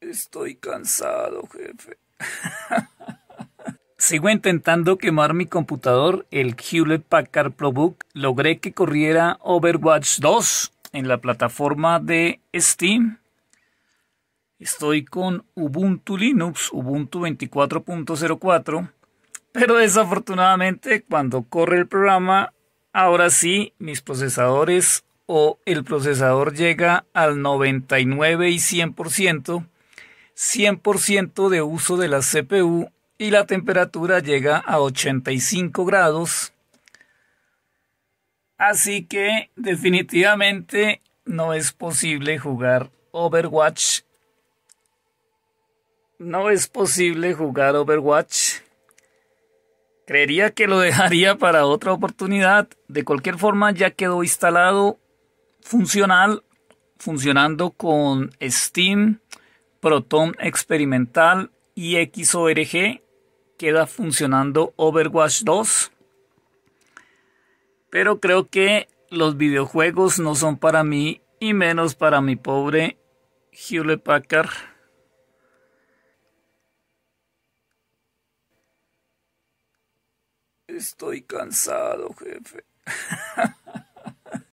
Estoy cansado, jefe. Sigo intentando quemar mi computador, el Hewlett Packard ProBook. Logré que corriera Overwatch 2 en la plataforma de Steam. Estoy con Ubuntu Linux, Ubuntu 24.04. Pero desafortunadamente cuando corre el programa, ahora sí mis procesadores o el procesador llega al 99 y 100% 100% de uso de la CPU y la temperatura llega a 85 grados. Así que definitivamente no es posible jugar Overwatch. No es posible jugar Overwatch. Creería que lo dejaría para otra oportunidad. De cualquier forma ya quedó instalado funcional, funcionando con Steam Proton Experimental y XORG queda funcionando Overwatch 2. Pero creo que los videojuegos no son para mí y menos para mi pobre Hewlett Packard. Estoy cansado, jefe.